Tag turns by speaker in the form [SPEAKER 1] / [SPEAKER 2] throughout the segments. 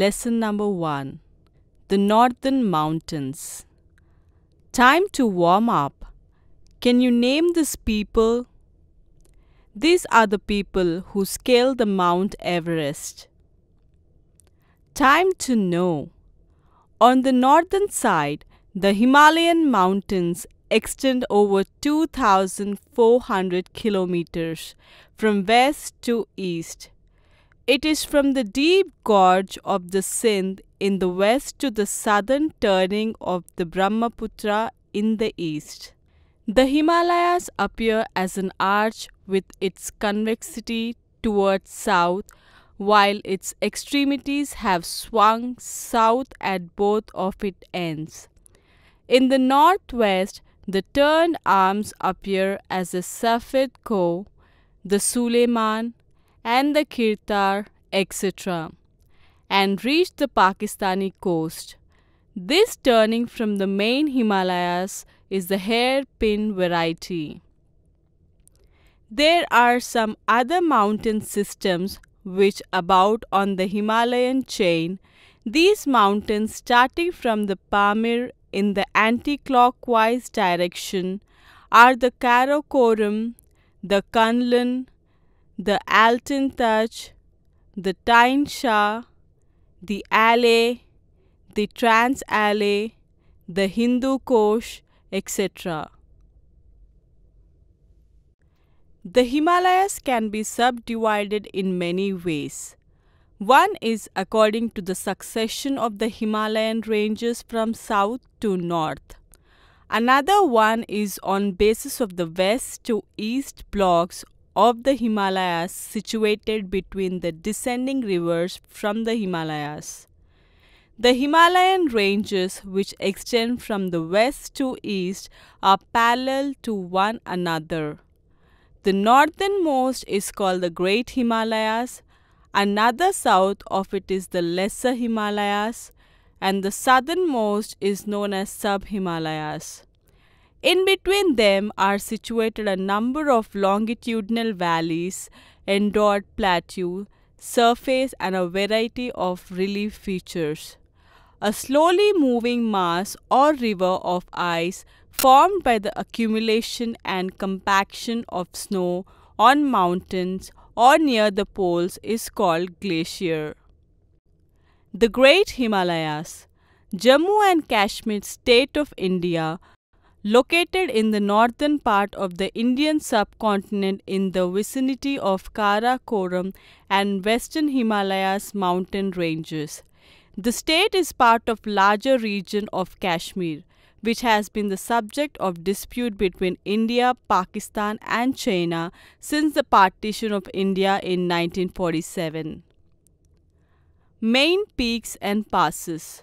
[SPEAKER 1] Lesson number 1 The Northern Mountains. Time to warm up. Can you name these people? These are the people who scale the Mount Everest. Time to know. On the northern side, the Himalayan mountains extend over 2,400 kilometers from west to east. It is from the deep gorge of the Sindh in the west to the southern turning of the Brahmaputra in the east. The Himalayas appear as an arch with its convexity towards south, while its extremities have swung south at both of its ends. In the northwest, the turned arms appear as a Safed Ko, the Suleiman, and the Kirtar, etc., and reached the Pakistani coast. This turning from the main Himalayas is the hairpin variety. There are some other mountain systems which about on the Himalayan chain. These mountains starting from the Pamir in the anti-clockwise direction are the Karakoram, the Kunlun, the Alton Touch, the Tyne Shah, the Alley, the Trans Alley, the Hindu Kosh, etc. The Himalayas can be subdivided in many ways. One is according to the succession of the Himalayan ranges from south to north. Another one is on basis of the west to east blocks of the Himalayas situated between the descending rivers from the Himalayas. The Himalayan ranges, which extend from the west to east, are parallel to one another. The northernmost is called the Great Himalayas, another south of it is the Lesser Himalayas, and the southernmost is known as Sub Himalayas. In between them are situated a number of longitudinal valleys, endured plateau, surface and a variety of relief features. A slowly moving mass or river of ice formed by the accumulation and compaction of snow on mountains or near the poles is called glacier. The Great Himalayas Jammu and Kashmir state of India Located in the northern part of the Indian subcontinent in the vicinity of Karakoram and western Himalayas mountain ranges. The state is part of larger region of Kashmir which has been the subject of dispute between India, Pakistan and China since the partition of India in 1947. Main peaks and passes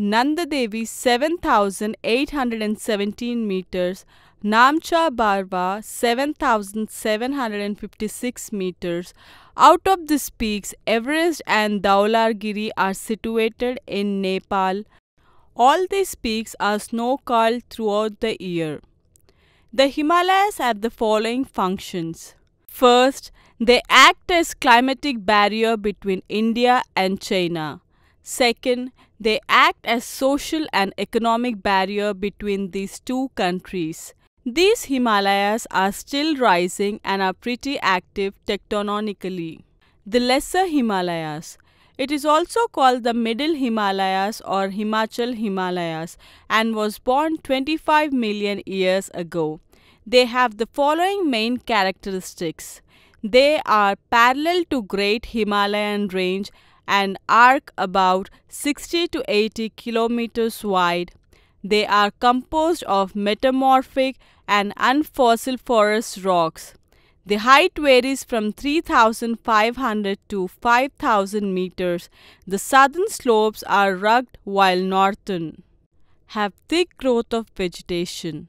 [SPEAKER 1] Nanda Devi 7,817 meters, Namcha Barwa 7,756 meters. Out of these peaks, Everest and Daulargiri are situated in Nepal. All these peaks are snow-covered throughout the year. The Himalayas have the following functions. First, they act as climatic barrier between India and China. Second, they act as social and economic barrier between these two countries. These Himalayas are still rising and are pretty active tectonically. The Lesser Himalayas. It is also called the Middle Himalayas or Himachal Himalayas and was born 25 million years ago. They have the following main characteristics. They are parallel to Great Himalayan Range and arc about 60 to 80 kilometers wide. They are composed of metamorphic and unfossil forest rocks. The height varies from 3,500 to 5,000 meters. The southern slopes are rugged while northern have thick growth of vegetation.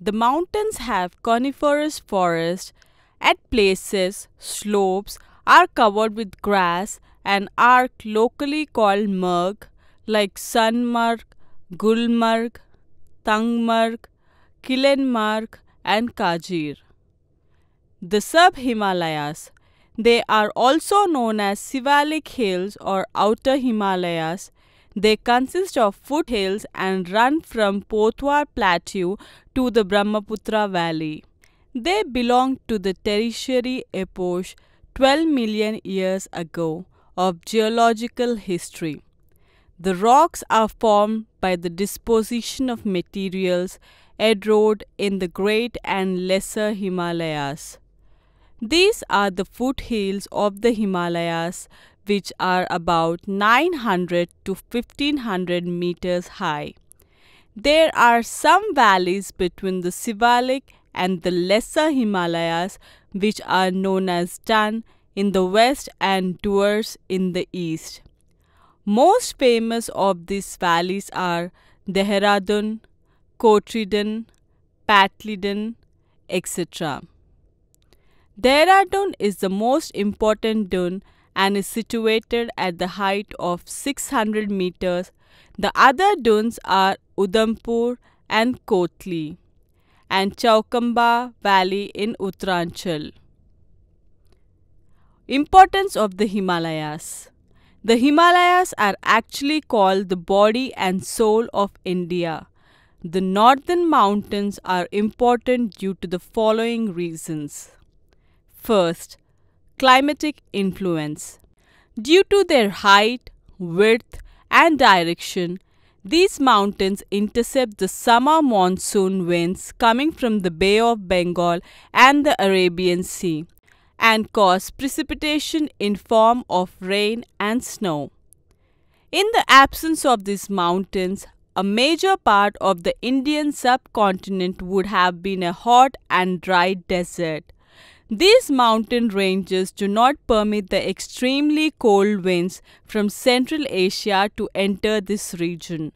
[SPEAKER 1] The mountains have coniferous forest. At places, slopes are covered with grass an arc locally called Merg, like thang Gulmarg, Tangmarg, Kilenmarg, and Kajir. The sub Himalayas. They are also known as Sivalik Hills or Outer Himalayas. They consist of foothills and run from Potwar Plateau to the Brahmaputra Valley. They belonged to the tertiary epoch 12 million years ago of geological history. The rocks are formed by the disposition of materials eroded in the Great and Lesser Himalayas. These are the foothills of the Himalayas which are about 900 to 1500 meters high. There are some valleys between the Sivalik and the Lesser Himalayas which are known as Tan in the west and Tours in the east. Most famous of these valleys are Dehradun, Cotridan, Patlidan, etc. Dehradun is the most important dune and is situated at the height of 600 meters. The other dunes are Udhampur and Kotli and Chaukamba Valley in Uttaranchal. Importance of the Himalayas The Himalayas are actually called the body and soul of India. The northern mountains are important due to the following reasons. First, climatic influence. Due to their height, width, and direction, these mountains intercept the summer monsoon winds coming from the Bay of Bengal and the Arabian Sea and cause precipitation in form of rain and snow. In the absence of these mountains, a major part of the Indian subcontinent would have been a hot and dry desert. These mountain ranges do not permit the extremely cold winds from Central Asia to enter this region.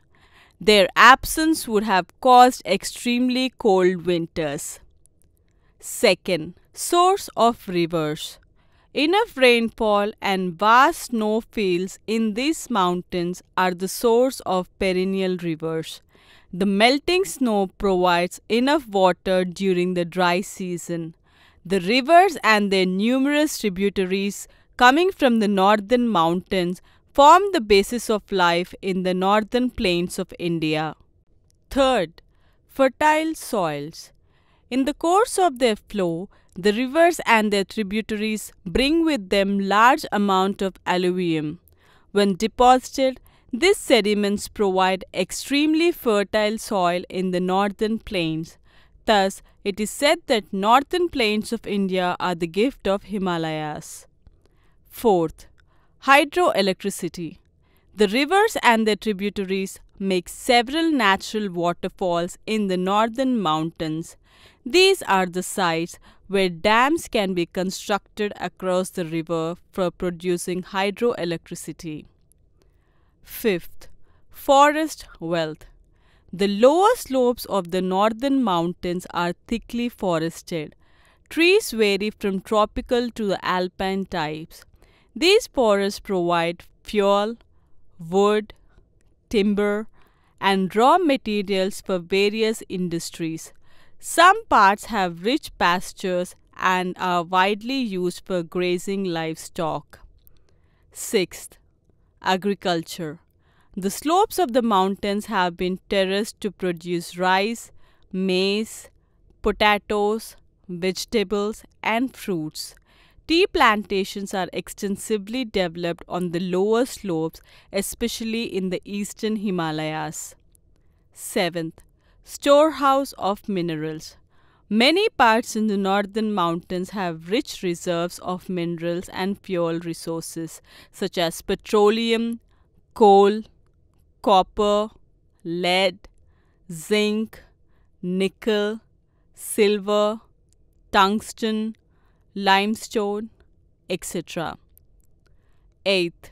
[SPEAKER 1] Their absence would have caused extremely cold winters. Second, source of rivers. Enough rainfall and vast snowfields in these mountains are the source of perennial rivers. The melting snow provides enough water during the dry season. The rivers and their numerous tributaries coming from the northern mountains form the basis of life in the northern plains of India. Third, fertile soils. In the course of their flow, the rivers and their tributaries bring with them large amount of alluvium. When deposited, these sediments provide extremely fertile soil in the northern plains. Thus, it is said that northern plains of India are the gift of Himalayas. Fourth, hydroelectricity. The rivers and their tributaries make several natural waterfalls in the northern mountains these are the sites where dams can be constructed across the river for producing hydroelectricity. Fifth, forest wealth. The lower slopes of the northern mountains are thickly forested. Trees vary from tropical to the alpine types. These forests provide fuel, wood, timber, and raw materials for various industries. Some parts have rich pastures and are widely used for grazing livestock. Sixth, agriculture. The slopes of the mountains have been terraced to produce rice, maize, potatoes, vegetables, and fruits. Tea plantations are extensively developed on the lower slopes, especially in the eastern Himalayas. 7th storehouse of minerals. Many parts in the northern mountains have rich reserves of minerals and fuel resources such as petroleum, coal, copper, lead, zinc, nickel, silver, tungsten, limestone, etc. 8.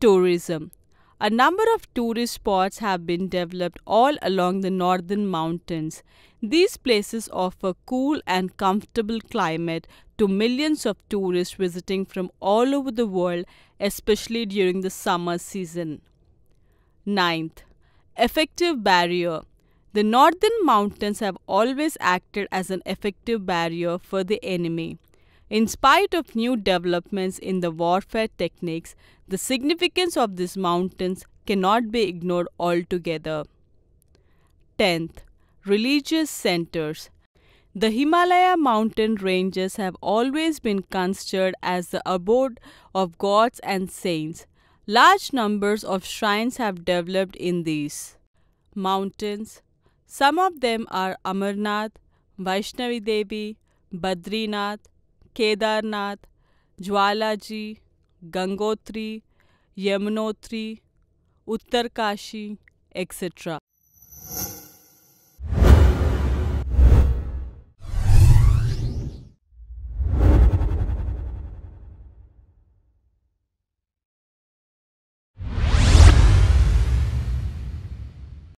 [SPEAKER 1] Tourism a number of tourist spots have been developed all along the northern mountains. These places offer cool and comfortable climate to millions of tourists visiting from all over the world, especially during the summer season. Ninth, effective barrier. The northern mountains have always acted as an effective barrier for the enemy. In spite of new developments in the warfare techniques, the significance of these mountains cannot be ignored altogether. 10th, religious centers. The Himalaya mountain ranges have always been considered as the abode of gods and saints. Large numbers of shrines have developed in these mountains. Some of them are Amarnath, Vaishnavi Devi, Badrinath, Kedarnath Jwalaji Gangotri Yamunotri Uttarkashi etcetera